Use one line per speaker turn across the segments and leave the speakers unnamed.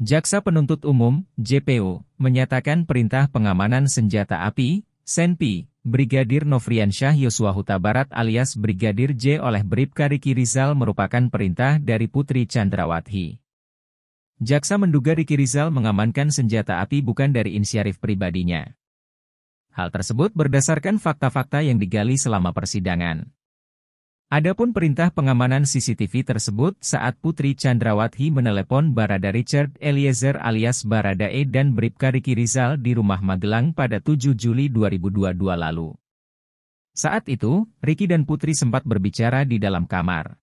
Jaksa Penuntut Umum, JPO, menyatakan perintah pengamanan senjata api, SENPI, Brigadir Novriansyah Yosua Huta Barat alias Brigadir J oleh Bribka Riki Rizal merupakan perintah dari Putri Chandrawati. Jaksa menduga Riki Rizal mengamankan senjata api bukan dari insyarif pribadinya. Hal tersebut berdasarkan fakta-fakta yang digali selama persidangan. Adapun perintah pengamanan CCTV tersebut saat Putri Chandrawati menelepon Barada Richard Eliezer alias Barada E dan Bribka Riki Rizal di rumah Magelang pada 7 Juli 2022 lalu. Saat itu, Riki dan Putri sempat berbicara di dalam kamar.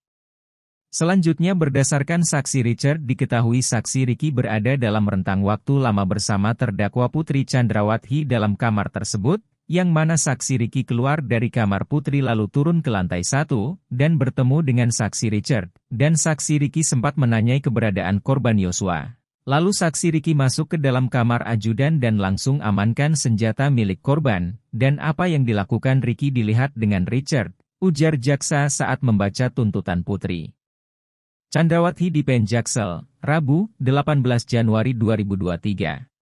Selanjutnya berdasarkan saksi Richard diketahui saksi Riki berada dalam rentang waktu lama bersama terdakwa Putri Chandrawati dalam kamar tersebut, yang mana saksi Ricky keluar dari kamar putri lalu turun ke lantai satu, dan bertemu dengan saksi Richard, dan saksi Ricky sempat menanyai keberadaan korban Yosua. Lalu saksi Ricky masuk ke dalam kamar ajudan dan langsung amankan senjata milik korban, dan apa yang dilakukan Ricky dilihat dengan Richard, ujar jaksa saat membaca tuntutan putri. Candrawati di Penjaksel, Rabu, 18 Januari 2023.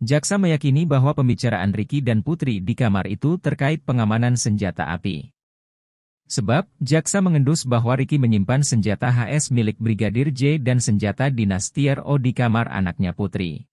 Jaksa meyakini bahwa pembicaraan Ricky dan Putri di kamar itu terkait pengamanan senjata api. Sebab, jaksa mengendus bahwa Ricky menyimpan senjata HS milik Brigadir J dan senjata dinas O di kamar anaknya Putri.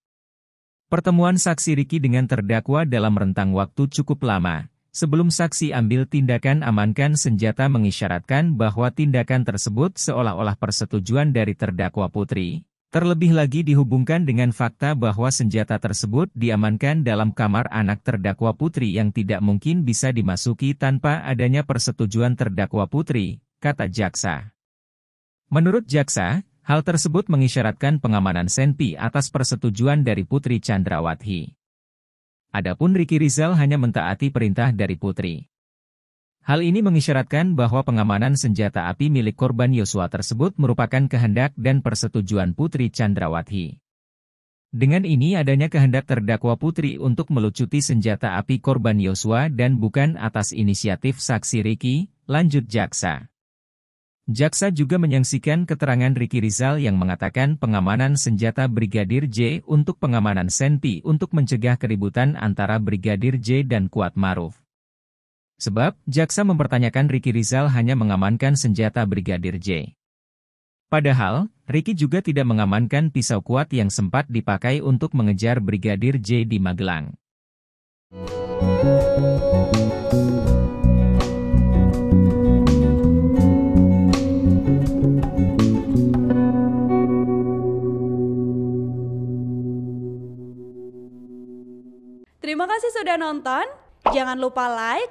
Pertemuan saksi Ricky dengan terdakwa dalam rentang waktu cukup lama, sebelum saksi ambil tindakan amankan senjata mengisyaratkan bahwa tindakan tersebut seolah-olah persetujuan dari terdakwa Putri. Terlebih lagi dihubungkan dengan fakta bahwa senjata tersebut diamankan dalam kamar anak terdakwa putri yang tidak mungkin bisa dimasuki tanpa adanya persetujuan terdakwa putri, kata jaksa. Menurut jaksa, hal tersebut mengisyaratkan pengamanan Senpi atas persetujuan dari Putri Chandrawati. Adapun Riki Rizal hanya mentaati perintah dari Putri. Hal ini mengisyaratkan bahwa pengamanan senjata api milik korban Yosua tersebut merupakan kehendak dan persetujuan Putri Chandrawati. Dengan ini adanya kehendak terdakwa Putri untuk melucuti senjata api korban Yosua dan bukan atas inisiatif saksi Riki, lanjut Jaksa. Jaksa juga menyaksikan keterangan Riki Rizal yang mengatakan pengamanan senjata Brigadir J untuk pengamanan Senpi untuk mencegah keributan antara Brigadir J dan Kuat Maruf. Sebab, jaksa mempertanyakan Riki Rizal hanya mengamankan senjata Brigadir J. Padahal, Riki juga tidak mengamankan pisau kuat yang sempat dipakai untuk mengejar Brigadir J di Magelang. Terima kasih sudah nonton. Jangan lupa like,